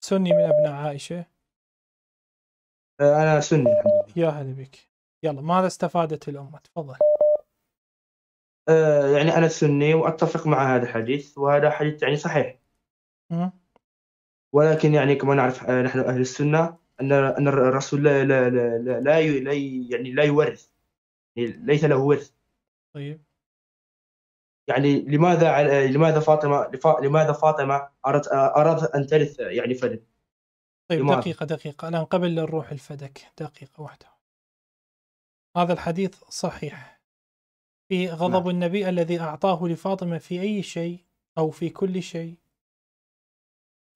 سني من ابناء عائشه انا سني الحمد لله يا هلا بك يلا ماذا استفادت الامه تفضل أه، يعني انا سني واتفق مع هذا الحديث وهذا حديث يعني صحيح ولكن يعني كما نعرف أه، نحن اهل السنه ان ان الرسول لا لا لا, لا, لا يعني لا يورث يعني ليس له ورث طيب يعني لماذا لماذا فاطمه لماذا فاطمه اردت اردت ان ترث يعني فلك طيب لماذا؟ دقيقه دقيقه الان قبل لا نروح الفدك دقيقه واحده هذا الحديث صحيح في غضب نعم. النبي الذي اعطاه لفاطمه في اي شيء او في كل شيء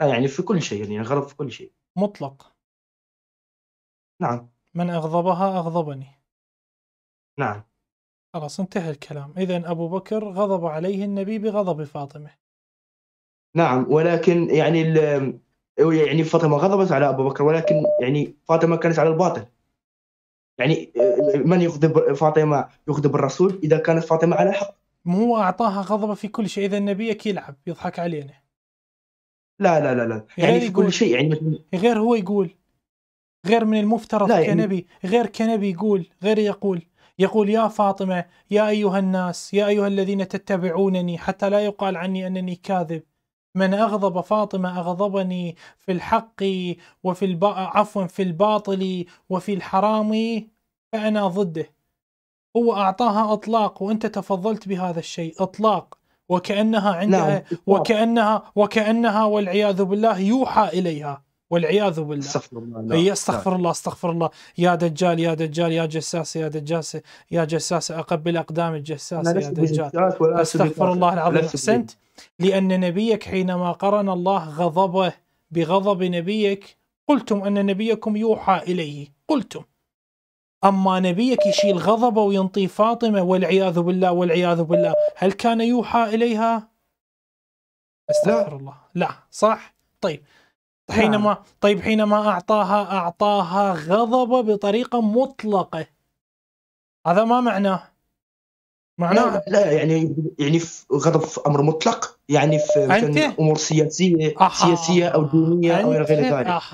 آه، يعني في كل شيء يعني غضب في كل شيء مطلق نعم من اغضبها اغضبني نعم خلاص انتهى الكلام إذا أبو بكر غضب عليه النبي بغضب فاطمة نعم ولكن يعني يعني فاطمة غضبت على أبو بكر ولكن يعني فاطمة كانت على الباطل يعني من يغضب فاطمة يغضب الرسول إذا كانت فاطمة على الحق مو هو أعطاها غضبة في كل شيء إذا نبيك يلعب يضحك علينا لا لا لا لا يعني في كل شيء يعني مثل... غير هو يقول غير من المفترض كنبي يعني... كنبي غير كنبي يقول غير يقول يقول يا فاطمة يا أيها الناس يا أيها الذين تتبعونني حتى لا يقال عني أنني كاذب من أغضب فاطمة أغضبني في الحق وفي الب... عفوا في الباطل وفي الحرام فأنا ضده هو أعطاها إطلاق وأنت تفضلت بهذا الشيء إطلاق وكأنها عندها نعم، وكأنها وكأنها والعياذ بالله يوحى إليها والعياذ بالله استغفر الله اي استغفر الله استغفر الله يا دجال يا دجال يا جساسه يا دجاسه يا جساسه اقبل اقدام الجساس يا دجال استغفر الله العظيم احسنت لان نبيك حينما قرن الله غضبه بغضب نبيك قلتم ان نبيكم يوحى اليه قلتم اما نبيك يشيل غضبه وينطي فاطمه والعياذ بالله والعياذ بالله هل كان يوحى اليها استغفر الله لا صح طيب نعم. حينما طيب حينما اعطاها اعطاها غضبه بطريقه مطلقه هذا ما معناه معناه لا, لا يعني يعني في غضب في امر مطلق يعني في أنت؟ امور سياسيه أحا. سياسيه او دينيه او غير ذلك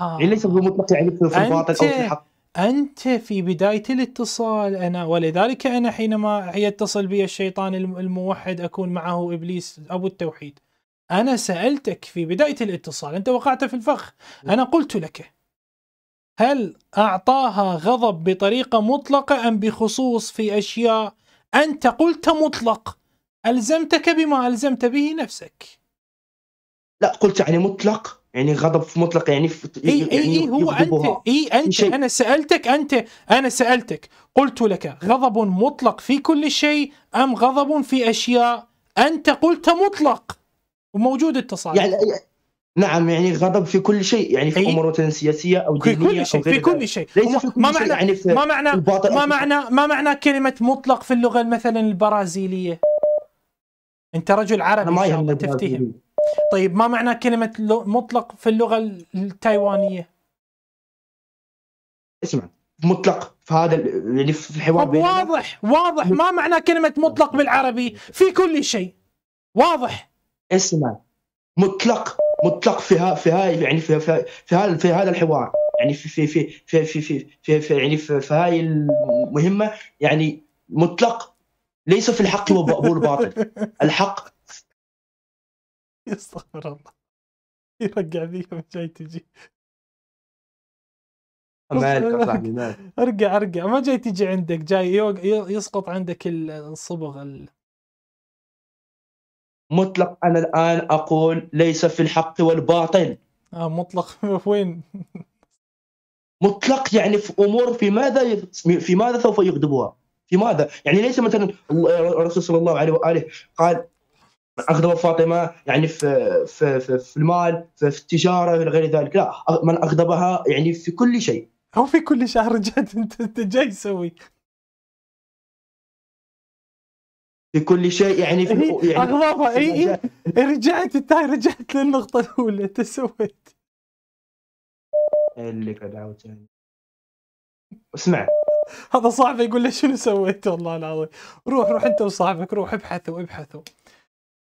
يعني ليس مطلق يعني في الباطل او في الحق انت في بدايه الاتصال انا ولذلك انا حينما يتصل بي الشيطان الموحد اكون معه ابليس ابو التوحيد أنا سألتك في بداية الاتصال أنت وقعت في الفخ أنا قلت لك هل أعطاها غضب بطريقة مطلقة أم بخصوص في أشياء أنت قلت مطلق ألزمتك بما ألزمت به نفسك لا قلت يعني مطلق يعني غضب في مطلق يعني في اي اي إيه هو انت اي انت شيء. انا سالتك انت انا سالتك قلت لك غضب مطلق في كل شيء ام غضب في اشياء انت قلت مطلق وموجود التصالح يعني-, يعني نعم يعني غضب في كل شيء يعني في امور سياسيه او دينيه في كل شيء في كل شيء يعني ما معنى يعني ما معنى ما معنى ما معنى كلمه مطلق في اللغه مثلا البرازيليه انت رجل عربي ما يهم تفتهم طيب ما معنى كلمه مطلق في اللغه التايوانيه اسمع مطلق في هذا يعني في الحوار طب واضح واضح ما معنى كلمه مطلق بالعربي في كل شيء واضح اسمع مطلق مطلق في ها في هاي يعني في في في, في هذا الحوار يعني في في في في في في, في, في يعني في, في هاي المهمه يعني مطلق ليس في الحق والباطل الحق يستغفر الله يرجع من جاي تجي ارجع ارجع ما جاي تجي عندك جاي يسقط عندك الصبغ ال... مطلق انا الان اقول ليس في الحق والباطل آه مطلق وين مطلق يعني في امور في ماذا في ماذا سوف يغضبها في ماذا يعني ليس مثلا الرسول صلى الله عليه واله قال اغضب فاطمه يعني في في في, في المال في, في التجاره في غير ذلك لا من اغضبها يعني في كل شيء او في كل شهر جد انت جاي تسوي في كل شيء يعني في يعني اغبابها اي رجعت التاي رجعت للنقطه الاولى انت سويت إيه اللي قاعد اسمع هذا صاحبي يقول له شنو سويت والله العظيم روح روح انت وصاحبك روح ابحثوا ابحثوا